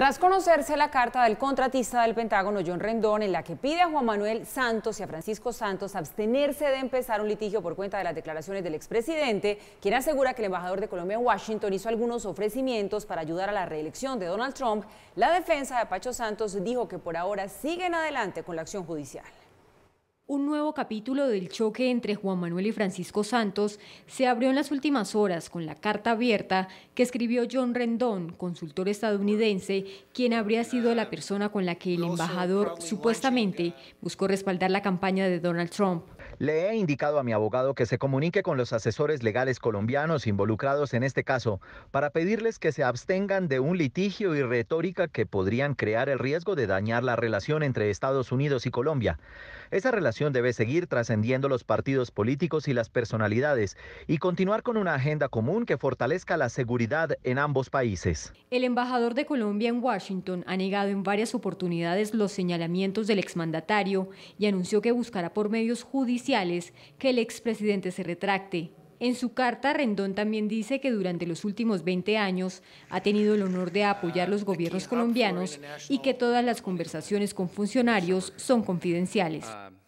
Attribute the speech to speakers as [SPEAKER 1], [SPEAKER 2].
[SPEAKER 1] Tras conocerse la carta del contratista del Pentágono, John Rendón, en la que pide a Juan Manuel Santos y a Francisco Santos abstenerse de empezar un litigio por cuenta de las declaraciones del expresidente, quien asegura que el embajador de Colombia en Washington hizo algunos ofrecimientos para ayudar a la reelección de Donald Trump, la defensa de Pacho Santos dijo que por ahora siguen adelante con la acción judicial.
[SPEAKER 2] Un nuevo capítulo del choque entre Juan Manuel y Francisco Santos se abrió en las últimas horas con la carta abierta que escribió John Rendón, consultor estadounidense, quien habría sido la persona con la que el embajador supuestamente buscó respaldar la campaña de Donald Trump.
[SPEAKER 3] Le he indicado a mi abogado que se comunique con los asesores legales colombianos involucrados en este caso para pedirles que se abstengan de un litigio y retórica que podrían crear el riesgo de dañar la relación entre Estados Unidos y Colombia. Esa relación debe seguir trascendiendo los partidos políticos y las personalidades y continuar con una agenda común que fortalezca la seguridad en ambos países.
[SPEAKER 2] El embajador de Colombia en Washington ha negado en varias oportunidades los señalamientos del exmandatario y anunció que buscará por medios judiciales que el expresidente se retracte. En su carta, Rendón también dice que durante los últimos 20 años ha tenido el honor de apoyar los gobiernos colombianos y que todas las conversaciones con funcionarios son confidenciales. Um,